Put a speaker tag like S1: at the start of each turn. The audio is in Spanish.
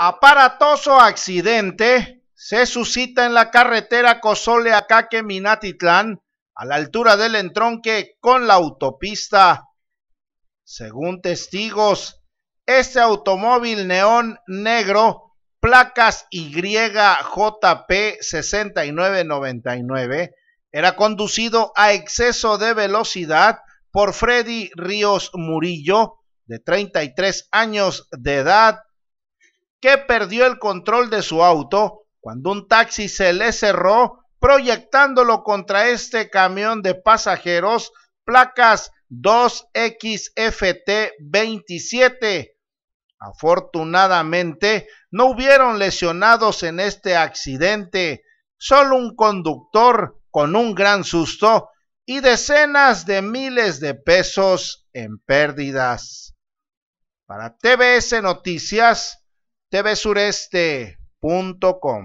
S1: Aparatoso accidente se suscita en la carretera Cosole acaque minatitlán a la altura del entronque con la autopista. Según testigos, este automóvil neón negro, placas YJP6999, era conducido a exceso de velocidad por Freddy Ríos Murillo, de 33 años de edad, que perdió el control de su auto cuando un taxi se le cerró proyectándolo contra este camión de pasajeros placas 2XFT27. Afortunadamente, no hubieron lesionados en este accidente, solo un conductor con un gran susto y decenas de miles de pesos en pérdidas. Para TBS Noticias, tvsureste.com.